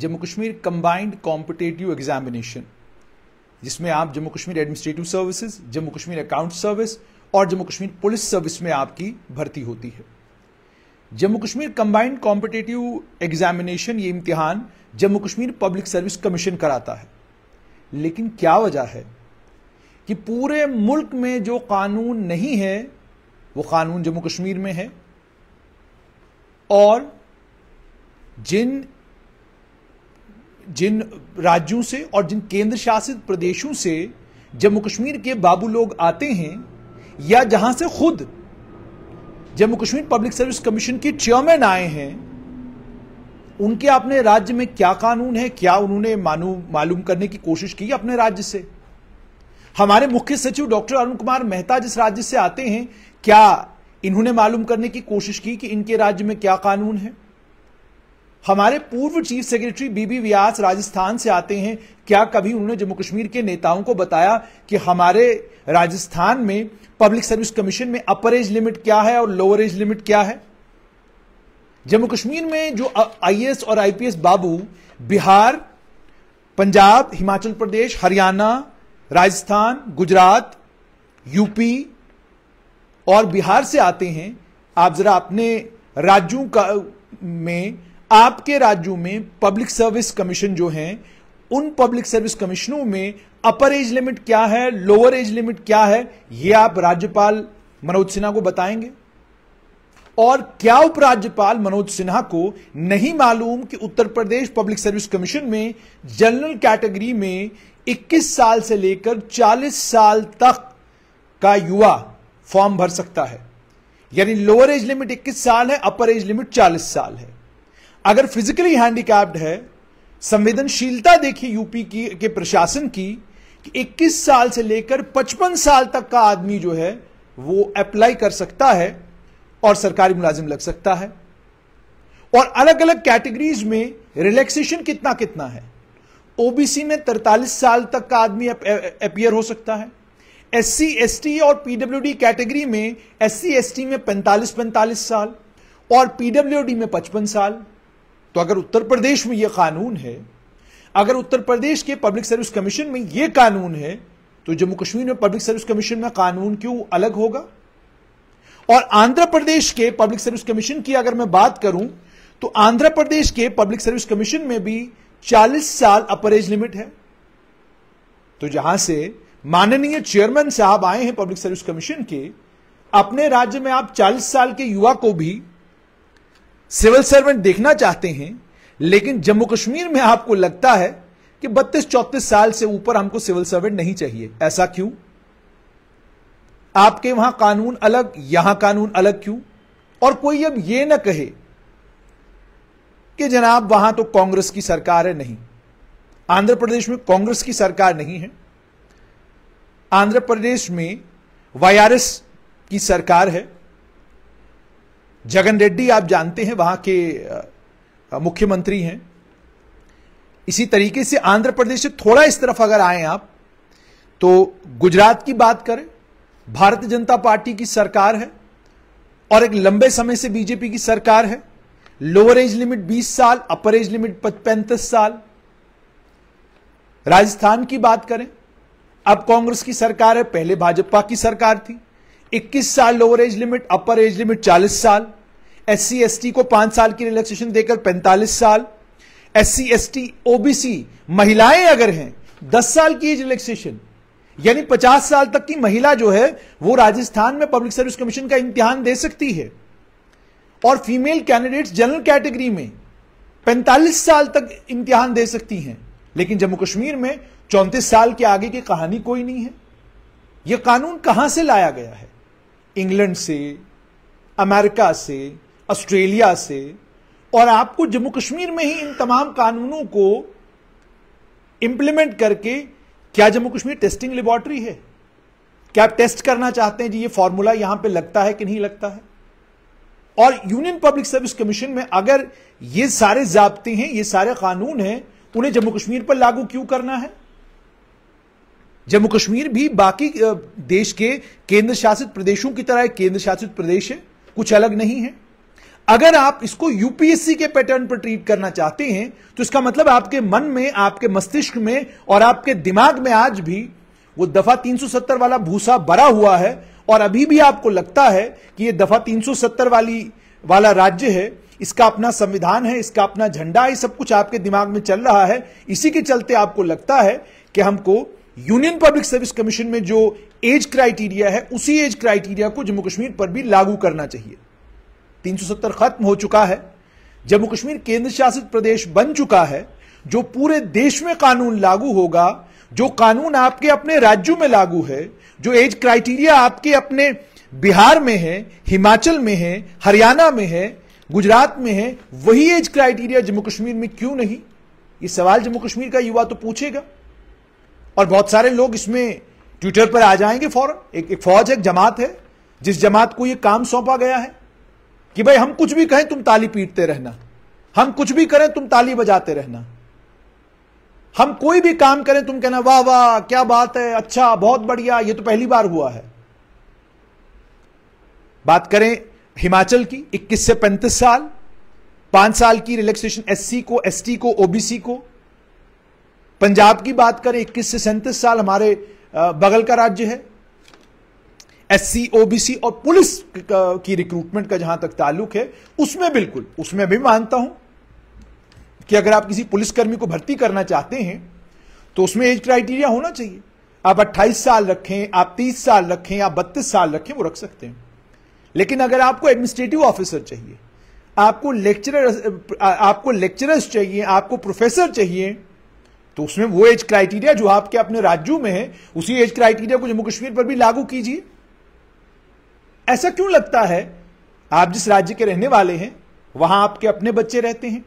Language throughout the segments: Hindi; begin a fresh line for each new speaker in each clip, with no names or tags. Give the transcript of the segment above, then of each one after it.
Jammu Kashmir combined competitive examination जिसमें आप Jammu Kashmir administrative services Jammu Kashmir account service और जम्मू कश्मीर पुलिस सर्विस में आपकी भर्ती होती है Jammu Kashmir combined competitive examination ये इम्तिहान Jammu Kashmir public service commission कराता है लेकिन क्या वजह है कि पूरे मुल्क में जो कानून नहीं है वो कानून जम्मू कश्मीर में है और जिन जिन राज्यों से और जिन केंद्र शासित प्रदेशों से जम्मू कश्मीर के बाबू लोग आते हैं या जहां से खुद Jammu Kashmir public service commission के चेयरमैन आए हैं उनके अपने राज्य में क्या कानून है क्या उन्होंने मालूम करने की कोशिश की अपने राज्य से हमारे मुख्य सचिव डॉक्टर अरुण कुमार मेहता जिस राज्य से आते हैं क्या इन्होंने मालूम करने की कोशिश की कि इनके राज्य में क्या कानून है हमारे पूर्व chief secretary BB Vyas Rajasthan से आते हैं क्या कभी उन्होंने जम्मू कश्मीर के नेताओं को बताया कि हमारे राजस्थान में पब्लिक सर्विस कमीशन में अपर एज लिमिट क्या है और लोअर एज लिमिट क्या है जम्मू कश्मीर में जो आईएएस और आईपीएस बाबू बिहार पंजाब हिमाचल प्रदेश हरियाणा राजस्थान गुजरात यूपी और बिहार से आते हैं आप जरा अपने राज्यों का में आपके राज्यों में पब्लिक सर्विस कमीशन जो हैं उन पब्लिक सर्विस कमीशनों में अपर एज लिमिट क्या है लोअर एज लिमिट क्या है यह आप राज्यपाल मनोज सिन्हा को बताएंगे और क्या उपराज्यपाल मनोज सिन्हा को नहीं मालूम कि Uttar Pradesh public service commission में जनरल कैटेगरी में 21 साल से लेकर 40 साल तक का युवा फॉर्म भर सकता है यानी लोअर एज लिमिट 21 साल है अपर एज लिमिट 40 साल है अगर फिजिकली हैंडीकैप्ड है संवेदनशीलता देखी यूपी की के प्रशासन की कि 21 साल से लेकर 55 साल तक का आदमी जो है वो अप्लाई कर सकता है और सरकारी मुलाजिम लग सकता है और अलग अलग कैटेगरीज में रिलैक्सेशन कितना कितना है ओबीसी में 43 साल तक का आदमी अपियर हो सकता है एससी एसटी और पीडब्ल्यूडी कैटेगरी में एससी एसटी में 45 45 साल और पीडब्ल्यू में 55 साल तो अगर उत्तर प्रदेश में यह कानून है अगर उत्तर प्रदेश के पब्लिक सर्विस कमीशन में यह कानून है तो जम्मू कश्मीर में पब्लिक सर्विस कमीशन में कानून क्यों अलग होगा और आंध्र प्रदेश के पब्लिक सर्विस कमीशन की अगर मैं बात करूं तो आंध्र प्रदेश के पब्लिक सर्विस कमीशन में भी 40 साल अपर एज लिमिट है तो जहां से माननीय चेयरमैन साहब आए हैं पब्लिक सर्विस कमीशन के अपने राज्य में आप 40 साल के युवा को भी सिविल सर्वेंट देखना चाहते हैं लेकिन जम्मू कश्मीर में आपको लगता है कि बत्तीस चौतीस साल से ऊपर हमको सिविल सर्वेंट नहीं चाहिए ऐसा क्यों आपके वहां कानून अलग यहां कानून अलग क्यों और कोई अब यह ना कहे कि जनाब वहां तो कांग्रेस की सरकार है नहीं आंध्र प्रदेश में कांग्रेस की सरकार नहीं है आंध्र प्रदेश में वाई की सरकार है जगन रेड्डी आप जानते हैं वहां के मुख्यमंत्री हैं इसी तरीके से आंध्र प्रदेश से थोड़ा इस तरफ अगर आए आप तो गुजरात की बात करें भारतीय जनता पार्टी की सरकार है और एक लंबे समय से बीजेपी की सरकार है लोअर एज लिमिट 20 साल अपर एज लिमिट पैंतीस साल राजस्थान की बात करें अब कांग्रेस की सरकार है पहले भाजपा की सरकार थी 21 साल lower age limit upper age limit 40 साल एस सी को पांच साल की रिलैक्सेशन देकर 45 साल एस सी एस ओबीसी महिलाएं अगर हैं 10 साल की एज रिलैक्सेशन यानी 50 साल तक की महिला जो है वो राजस्थान में पब्लिक सर्विस कमीशन का इम्तिहान दे सकती है और फीमेल कैंडिडेट्स जनरल कैटेगरी में 45 साल तक इम्तिहान दे सकती हैं लेकिन जम्मू कश्मीर में चौंतीस साल के आगे की कहानी कोई नहीं है यह कानून कहां से लाया गया है इंग्लैंड से अमेरिका से ऑस्ट्रेलिया से और आपको जम्मू कश्मीर में ही इन तमाम कानूनों को इंप्लीमेंट करके क्या जम्मू कश्मीर टेस्टिंग लेबोरेटरी है क्या आप टेस्ट करना चाहते हैं जी ये फॉर्मूला यहां पे लगता है कि नहीं लगता है और यूनियन पब्लिक सर्विस कमीशन में अगर ये सारे जाब्ते हैं ये सारे कानून हैं उन्हें जम्मू कश्मीर पर लागू क्यों करना है जम्मू कश्मीर भी बाकी देश के केंद्र शासित प्रदेशों की तरह केंद्र शासित प्रदेश है कुछ अलग नहीं है अगर आप इसको यूपीएससी के पैटर्न पर ट्रीट करना चाहते हैं तो इसका मतलब आपके मन में आपके मस्तिष्क में और आपके दिमाग में आज भी वो दफा 370 वाला भूसा भरा हुआ है और अभी भी आपको लगता है कि ये दफा 370 वाली वाला राज्य है इसका अपना संविधान है इसका अपना झंडा है सब कुछ आपके दिमाग में चल रहा है इसी के चलते आपको लगता है कि हमको यूनियन पब्लिक सर्विस कमीशन में जो एज क्राइटेरिया है उसी एज क्राइटेरिया को जम्मू कश्मीर पर भी लागू करना चाहिए 370 खत्म हो चुका है जम्मू कश्मीर केंद्र शासित प्रदेश बन चुका है जो पूरे देश में कानून लागू होगा जो कानून आपके अपने राज्यों में लागू है जो एज क्राइटेरिया आपके अपने बिहार में है हिमाचल में है हरियाणा में है गुजरात में है वही एज क्राइटेरिया जम्मू कश्मीर में क्यों नहीं ये सवाल जम्मू कश्मीर का युवा तो पूछेगा और बहुत सारे लोग इसमें ट्विटर पर आ जाएंगे फौरन एक एक फौज एक जमात है जिस जमात को यह काम सौंपा गया है कि भाई हम कुछ भी कहें तुम ताली पीटते रहना हम कुछ भी करें तुम ताली बजाते रहना हम कोई भी काम करें तुम कहना वाह वाह क्या बात है अच्छा बहुत बढ़िया ये तो पहली बार हुआ है बात करें हिमाचल की 21 से 35 साल पांच साल की रिलैक्सेशन एससी को एसटी को ओबीसी को पंजाब की बात करें इक्कीस से सैंतीस साल हमारे बगल का राज्य है सी ओबीसी और पुलिस की रिक्रूटमेंट का जहां तक ताल्लुक है उसमें बिल्कुल उसमें भी मानता हूं कि अगर आप किसी पुलिसकर्मी को भर्ती करना चाहते हैं तो उसमें एज क्राइटेरिया होना चाहिए आप 28 साल रखें आप 30 साल रखें आप 32 साल रखें वो रख सकते हैं लेकिन अगर आपको एडमिनिस्ट्रेटिव ऑफिसर चाहिए आपको लेक्चरर आपको लेक्चरर्स चाहिए आपको प्रोफेसर चाहिए तो उसमें वो एज क्राइटेरिया जो आपके अपने राज्यों में है उसी एज क्राइटेरिया को जम्मू कश्मीर पर भी लागू कीजिए ऐसा क्यों लगता है आप जिस राज्य के रहने वाले हैं वहां आपके अपने बच्चे रहते हैं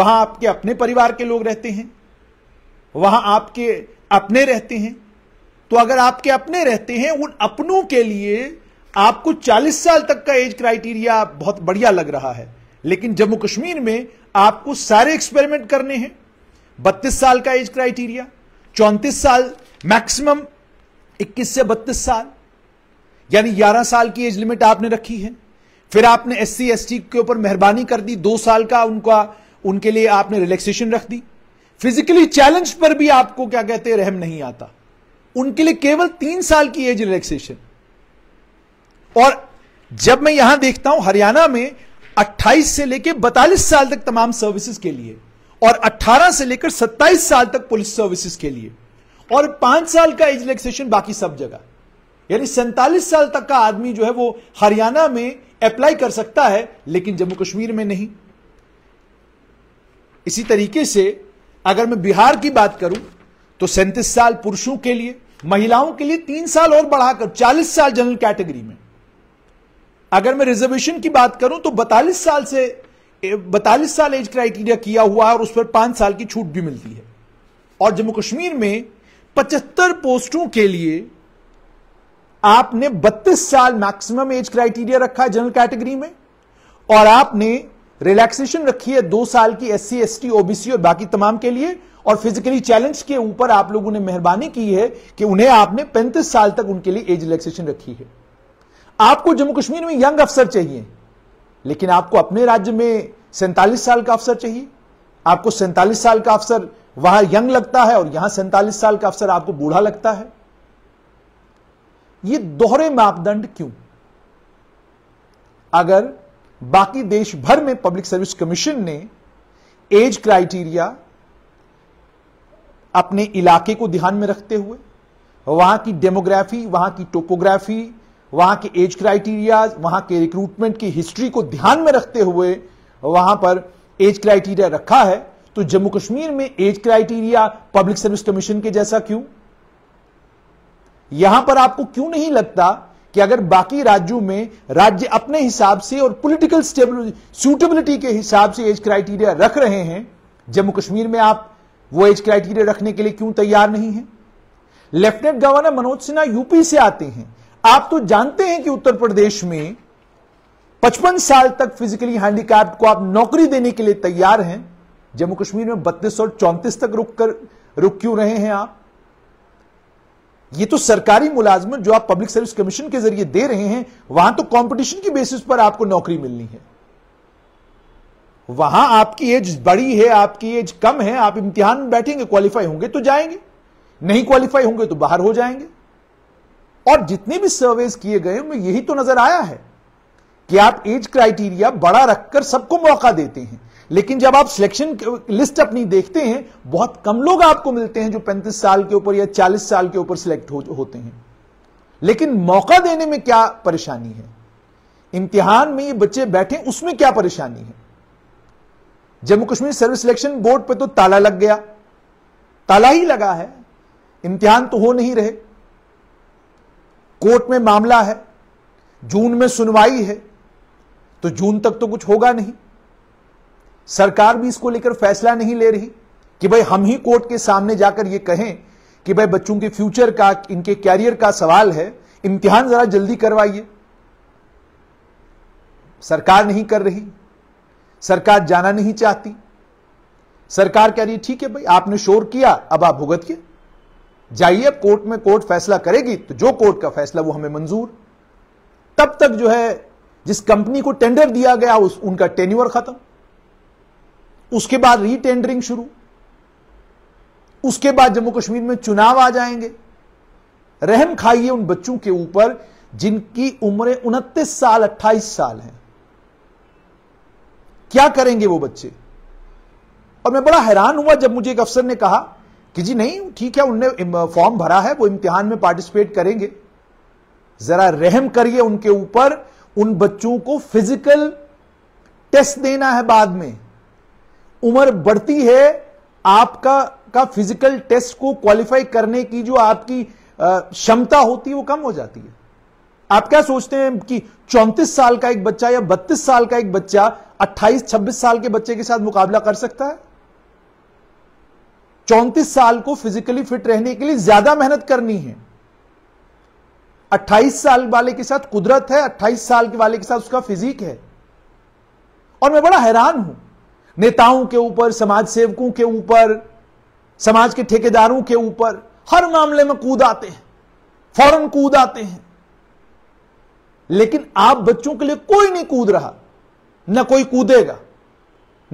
वहां आपके अपने परिवार के लोग रहते हैं वहां आपके अपने रहते हैं तो अगर आपके अपने रहते हैं उन अपनों के लिए आपको 40 साल तक का एज क्राइटेरिया बहुत बढ़िया लग रहा है लेकिन जम्मू कश्मीर में आपको सारे एक्सपेरिमेंट करने हैं बत्तीस साल का एज क्राइटेरिया चौंतीस साल मैक्सिमम इक्कीस से बत्तीस साल यानी ग्यारह साल की एज लिमिट आपने रखी है फिर आपने एस सी एस टी के ऊपर मेहरबानी कर दी दो साल का उनका उनके लिए आपने रिलैक्सेशन रख दी फिजिकली चैलेंज पर भी आपको क्या कहते हैं रहम नहीं आता उनके लिए केवल तीन साल की एज रिलैक्सेशन और जब मैं यहां देखता हूं हरियाणा में 28 से लेकर 42 साल तक तमाम सर्विसेज के लिए और 18 से लेकर 27 साल तक पुलिस सर्विसेज के लिए और पांच साल का एज रिलैक्सेशन बाकी सब जगह यानी सैंतालीस साल तक का आदमी जो है वो हरियाणा में अप्लाई कर सकता है लेकिन जम्मू कश्मीर में नहीं इसी तरीके से अगर मैं बिहार की बात करूं तो सैंतीस साल पुरुषों के लिए महिलाओं के लिए तीन साल और बढ़ाकर चालीस साल जनरल कैटेगरी में अगर मैं रिजर्वेशन की बात करूं तो बतालीस साल से बतालीस साल एज क्राइटेरिया किया हुआ है और उस पर पांच साल की छूट भी मिलती है और जम्मू कश्मीर में पचहत्तर पोस्टों के लिए आपने बत्तीस साल मैक्सिमम एज क्राइटेरिया रखा है जनरल कैटेगरी में और आपने रिलैक्सेशन रखी है दो साल की S C S T OBC और बाकी तमाम के लिए और फिजिकली चैलेंज के ऊपर आप लोगों ने मेहरबानी की है कि उन्हें आपने पैंतीस साल तक उनके लिए एज रिलैक्सेशन रखी है आपको जम्मू कश्मीर में यंग अफसर चाहिए लेकिन आपको अपने राज्य में सैंतालीस साल का अफसर चाहिए आपको सैंतालीस साल का अफसर वहां यंग लगता है और यहां सैंतालीस साल का अफसर आपको बूढ़ा लगता है ये दोहरे मापदंड क्यों अगर बाकी देश भर में पब्लिक सर्विस कमीशन ने एज क्राइटेरिया अपने इलाके को ध्यान में रखते हुए वहां की डेमोग्राफी वहां की टोपोग्राफी वहां के एज क्राइटेरिया वहां के रिक्रूटमेंट की हिस्ट्री को ध्यान में रखते हुए वहां पर एज क्राइटेरिया रखा है तो जम्मू कश्मीर में age criteria public service commission के जैसा क्यों यहां पर आपको क्यों नहीं लगता कि अगर बाकी राज्यों में राज्य अपने हिसाब से और पॉलिटिकल सूटेबिलिटी के हिसाब से एज क्राइटेरिया रख रहे हैं जम्मू कश्मीर में आप वो एज क्राइटेरिया रखने के लिए क्यों तैयार नहीं है lieutenant governor Manoj Sinha UP से आते हैं आप तो जानते हैं कि उत्तर प्रदेश में पचपन साल तक फिजिकली हैंडीकैप को आप नौकरी देने के लिए तैयार हैं जम्मू कश्मीर में बत्तीस और चौंतीस तक रुक कर रुक क्यों रहे हैं आप ये तो सरकारी मुलाजमत जो आप पब्लिक सर्विस कमीशन के जरिए दे रहे हैं वहां तो कंपटीशन की बेसिस पर आपको नौकरी मिलनी है वहां आपकी एज बड़ी है आपकी एज कम है आप इम्तिहान में बैठेंगे क्वालिफाई होंगे तो जाएंगे नहीं क्वालिफाई होंगे तो बाहर हो जाएंगे और जितने भी सर्वे किए गए उनमें यही तो नजर आया है कि आप एज क्राइटेरिया बड़ा रखकर सबको मौका देते हैं लेकिन जब आप सिलेक्शन लिस्ट अपनी देखते हैं बहुत कम लोग आपको मिलते हैं जो 35 साल के ऊपर या 40 साल के ऊपर सिलेक्ट हो, होते हैं लेकिन मौका देने में क्या परेशानी है इम्तिहान में ये बच्चे बैठे उसमें क्या परेशानी है Jammu Kashmir service selection board पर तो ताला लग गया ताला ही लगा है इम्तिहान तो हो नहीं रहे कोर्ट में मामला है जून में सुनवाई है तो जून तक तो कुछ होगा नहीं सरकार भी इसको लेकर फैसला नहीं ले रही कि भाई हम ही कोर्ट के सामने जाकर यह कहें कि भाई बच्चों के फ्यूचर का इनके कैरियर का सवाल है इम्तिहान जरा जल्दी करवाइए सरकार नहीं कर रही सरकार जाना नहीं चाहती सरकार कह रही ठीक है भाई आपने शोर किया अब आप भुगतिए जाइए कोर्ट में कोर्ट फैसला करेगी तो जो कोर्ट का फैसला वो हमें मंजूर तब तक जो है जिस कंपनी को टेंडर दिया गया उस उनका टेन्यूअर खत्म उसके बाद रीटेंडरिंग शुरू उसके बाद जम्मू कश्मीर में चुनाव आ जाएंगे रहम खाइए उन बच्चों के ऊपर जिनकी उम्रें उनतीस साल 28 साल हैं क्या करेंगे वो बच्चे और मैं बड़ा हैरान हुआ जब मुझे एक अफसर ने कहा कि जी नहीं ठीक है उनने फॉर्म भरा है वो इम्तिहान में पार्टिसिपेट करेंगे जरा रहम करिए उनके ऊपर उन बच्चों को फिजिकल टेस्ट देना है बाद में उम्र बढ़ती है आपका का फिजिकल टेस्ट को क्वालिफाई करने की जो आपकी क्षमता होती है वो कम हो जाती है आप क्या सोचते हैं कि 34 साल का एक बच्चा या 32 साल का एक बच्चा 28, 26 साल के बच्चे के साथ मुकाबला कर सकता है चौंतीस साल को फिजिकली फिट रहने के लिए ज्यादा मेहनत करनी है 28 साल वाले के साथ कुदरत है 28 साल के वाले के साथ उसका फिजिक है और मैं बड़ा हैरान हूं नेताओं के ऊपर समाज सेवकों के ऊपर समाज के ठेकेदारों के ऊपर हर मामले में कूद आते हैं फौरन कूद आते हैं लेकिन आप बच्चों के लिए कोई नहीं कूद रहा ना कोई कूदेगा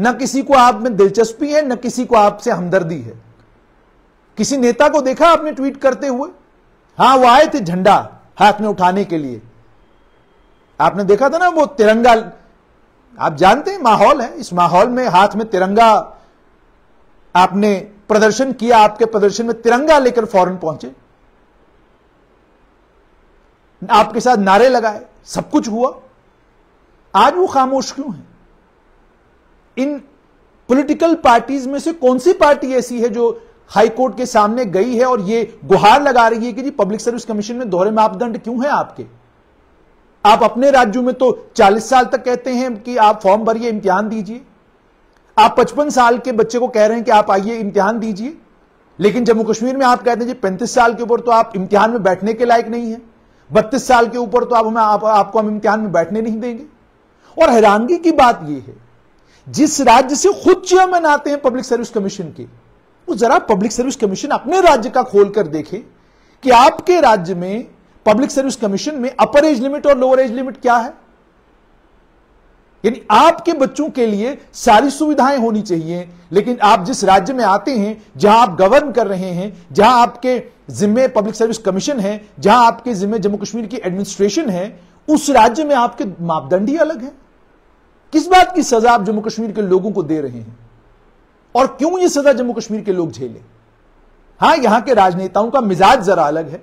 ना किसी को आप में दिलचस्पी है ना किसी को आपसे हमदर्दी है किसी नेता को देखा आपने ट्वीट करते हुए हाँ वो आए थे झंडा हाथ में उठाने के लिए आपने देखा था ना वो तिरंगा आप जानते हैं माहौल है इस माहौल में हाथ में तिरंगा आपने प्रदर्शन किया आपके प्रदर्शन में तिरंगा लेकर फौरन पहुंचे आपके साथ नारे लगाए सब कुछ हुआ आज वो खामोश क्यों है इन पॉलिटिकल पार्टीज में से कौन सी पार्टी ऐसी है जो हाईकोर्ट के सामने गई है और ये गुहार लगा रही है कि जी पब्लिक सर्विस कमीशन में दोहरे मापदंड क्यों है आपके आप अपने राज्यों में तो 40 साल तक कहते हैं कि आप फॉर्म भरिए इम्तिहान दीजिए आप 55 साल के बच्चे को कह रहे हैं कि आप आइए इम्तिहान दीजिए लेकिन जम्मू कश्मीर में आप कहते हैं जी पैंतीस साल के ऊपर तो आप इम्तिहान में बैठने के लायक नहीं है बत्तीस साल के ऊपर तो आप हमें आप, आपको हम इम्तिहान में बैठने नहीं देंगे और हैरानगी की बात यह है जिस राज्य से खुद चेयरमैन आते हैं पब्लिक सर्विस कमीशन के वो जरा पब्लिक सर्विस कमीशन अपने राज्य का खोल कर देखे कि आपके राज्य में पब्लिक सर्विस कमीशन में अपर एज लिमिट और लोअर एज लिमिट क्या है यानी आपके बच्चों के लिए सारी सुविधाएं होनी चाहिए लेकिन आप जिस राज्य में आते हैं जहां आप गवर्न कर रहे हैं जहां आपके जिम्मे पब्लिक सर्विस कमीशन है जहां आपके जिम्मे जम्मू कश्मीर की एडमिनिस्ट्रेशन है उस राज्य में आपके मापदंड ही अलग है किस बात की सजा आप जम्मू कश्मीर के लोगों को दे रहे हैं और क्यों यह सजा जम्मू कश्मीर के लोग झेले हां यहां के राजनेताओं का मिजाज जरा अलग है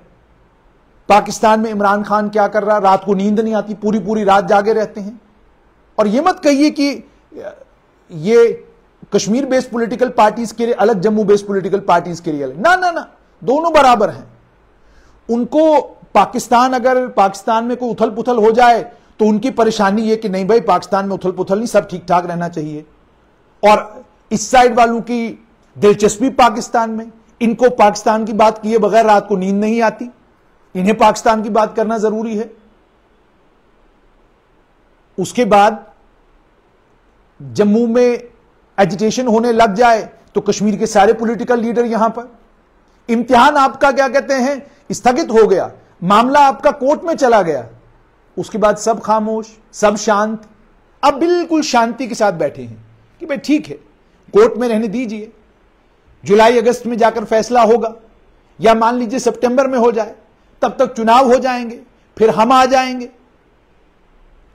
पाकिस्तान में इमरान खान क्या कर रहा रात को नींद नहीं आती पूरी पूरी रात जागे रहते हैं और यह मत कहिए कि ये कश्मीर बेस्ड पॉलिटिकल पार्टीज के लिए अलग जम्मू बेस्ड पॉलिटिकल पार्टीज के लिए अलग ना ना ना दोनों बराबर हैं उनको पाकिस्तान अगर पाकिस्तान में कोई उथल पुथल हो जाए तो उनकी परेशानी है कि नहीं भाई पाकिस्तान में उथल पुथल नहीं सब ठीक ठाक रहना चाहिए और इस साइड वालों की दिलचस्पी पाकिस्तान में इनको पाकिस्तान की बात किए बगैर रात को नींद नहीं आती इन्हें पाकिस्तान की बात करना जरूरी है उसके बाद जम्मू में एजिटेशन होने लग जाए तो कश्मीर के सारे पॉलिटिकल लीडर यहां पर इम्तिहान आपका क्या कहते हैं स्थगित हो गया मामला आपका कोर्ट में चला गया उसके बाद सब खामोश सब शांत अब बिल्कुल शांति के साथ बैठे हैं कि भाई ठीक है कोर्ट में रहने दीजिए जुलाई अगस्त में जाकर फैसला होगा या मान लीजिए सितंबर में हो जाए तब तक चुनाव हो जाएंगे फिर हम आ जाएंगे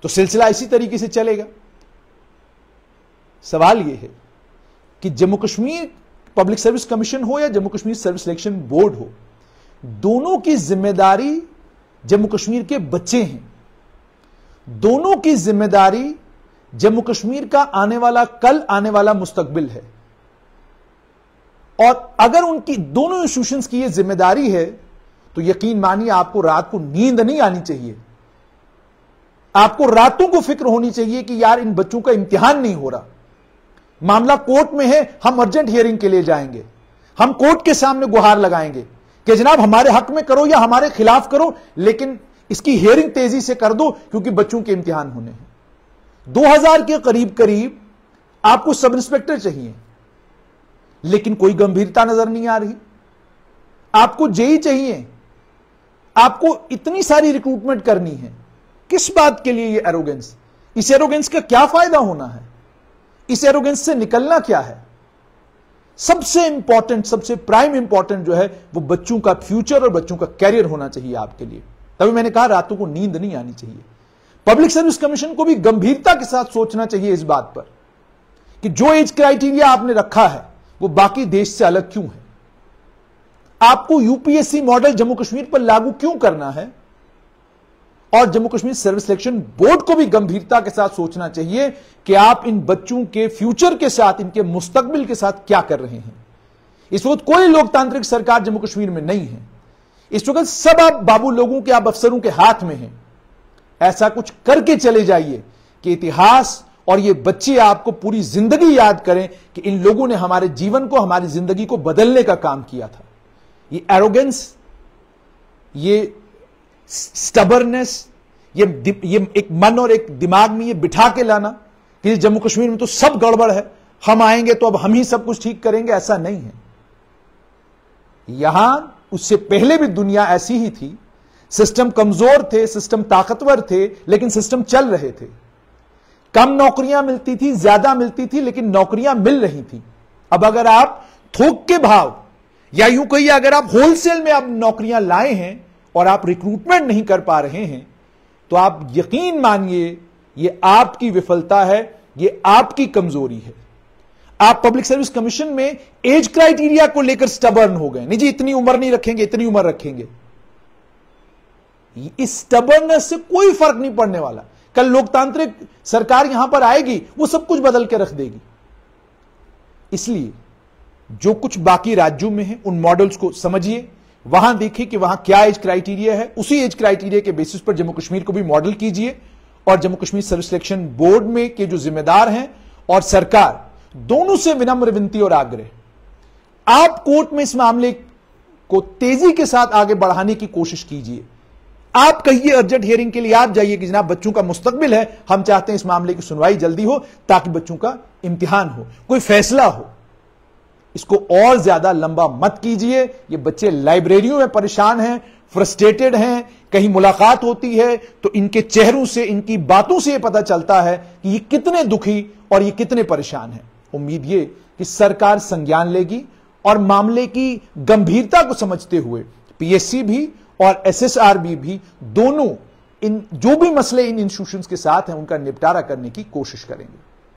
तो सिलसिला इसी तरीके से चलेगा सवाल यह है कि Jammu Kashmir public service commission हो या Jammu Kashmir service selection board हो दोनों की जिम्मेदारी जम्मू कश्मीर के बच्चे हैं दोनों की जिम्मेदारी जम्मू कश्मीर का आने वाला कल आने वाला मुस्तकबिल है और अगर उनकी दोनों इंस्टीट्यूशन की यह जिम्मेदारी है तो यकीन मानिए आपको रात को नींद नहीं आनी चाहिए आपको रातों को फिक्र होनी चाहिए कि यार इन बच्चों का इम्तिहान नहीं हो रहा मामला कोर्ट में है हम अर्जेंट हियरिंग के लिए जाएंगे हम कोर्ट के सामने गुहार लगाएंगे कि जनाब हमारे हक में करो या हमारे खिलाफ करो लेकिन इसकी हियरिंग तेजी से कर दो क्योंकि बच्चों के इम्तिहान होने हैं 2000 के करीब करीब आपको सब इंस्पेक्टर चाहिए लेकिन कोई गंभीरता नजर नहीं आ रही आपको जेई चाहिए आपको इतनी सारी रिक्रूटमेंट करनी है किस बात के लिए ये एरोगेंस इस एरोगेंस का क्या फायदा होना है इस एरोगेंस से निकलना क्या है सबसे इंपॉर्टेंट सबसे प्राइम इंपॉर्टेंट जो है वो बच्चों का फ्यूचर और बच्चों का कैरियर होना चाहिए आपके लिए तभी मैंने कहा रातों को नींद नहीं आनी चाहिए पब्लिक सर्विस कमीशन को भी गंभीरता के साथ सोचना चाहिए इस बात पर कि जो एज क्राइटेरिया आपने रखा है वो बाकी देश से अलग क्यों है आपको यूपीएससी मॉडल जम्मू कश्मीर पर लागू क्यों करना है और Jammu Kashmir service selection board को भी गंभीरता के साथ सोचना चाहिए कि आप इन बच्चों के फ्यूचर के साथ इनके मुस्तकबिल के साथ क्या कर रहे हैं इस वक्त कोई लोकतांत्रिक सरकार जम्मू कश्मीर में नहीं है इस वक्त सब आप बाबू लोगों के आप अफसरों के हाथ में हैं ऐसा कुछ करके चले जाइए कि इतिहास और ये बच्चे आपको पूरी जिंदगी याद करें कि इन लोगों ने हमारे जीवन को हमारी जिंदगी को बदलने का काम किया था ये एरोगेंस ये स्टबरनेस ये ये एक मन और एक दिमाग में ये बिठा के लाना कि जम्मू कश्मीर में तो सब गड़बड़ है हम आएंगे तो अब हम ही सब कुछ ठीक करेंगे ऐसा नहीं है यहां उससे पहले भी दुनिया ऐसी ही थी सिस्टम कमजोर थे सिस्टम ताकतवर थे लेकिन सिस्टम चल रहे थे कम नौकरियां मिलती थी ज्यादा मिलती थी लेकिन नौकरियां मिल रही थी अब अगर आप थोक के भाव या यूं कहिए अगर आप होलसेल में आप नौकरियां लाए हैं और आप रिक्रूटमेंट नहीं कर पा रहे हैं तो आप यकीन मानिए ये आपकी विफलता है ये आपकी कमजोरी है आप पब्लिक सर्विस कमीशन में एज क्राइटेरिया को लेकर स्टबर्न हो गए नहीं जी इतनी उम्र नहीं रखेंगे इतनी उम्र रखेंगे इस स्टबर्नेस से कोई फर्क नहीं पड़ने वाला कल लोकतांत्रिक सरकार यहां पर आएगी वो सब कुछ बदल के रख देगी इसलिए जो कुछ बाकी राज्यों में है उन मॉडल्स को समझिए वहां देखिए कि वहां क्या एज क्राइटेरिया है उसी एज क्राइटेरिया के बेसिस पर जम्मू कश्मीर को भी मॉडल कीजिए और Jammu Kashmir service selection board में के जो जिम्मेदार हैं और सरकार दोनों से विनम्र विनती और आग्रह आप कोर्ट में इस मामले को तेजी के साथ आगे बढ़ाने की कोशिश कीजिए आप कहिए अर्जेंट हियरिंग के लिए आप जाइए कि जनाब बच्चों का मुस्तकबिल है हम चाहते हैं इस मामले की सुनवाई जल्दी हो ताकि बच्चों का इम्तिहान हो कोई फैसला हो इसको और ज्यादा लंबा मत कीजिए ये बच्चे लाइब्रेरियों में परेशान हैं फ्रस्ट्रेटेड हैं कहीं मुलाकात होती है तो इनके चेहरों से इनकी बातों से यह पता चलता है कि ये कितने दुखी और ये कितने परेशान हैं उम्मीद ये कि सरकार संज्ञान लेगी और मामले की गंभीरता को समझते हुए पीएससी भी और एसएसआरबी भी दोनों इन जो भी मसले इन इंस्टीट्यूशंस के साथ हैं उनका निपटारा करने की कोशिश करेंगे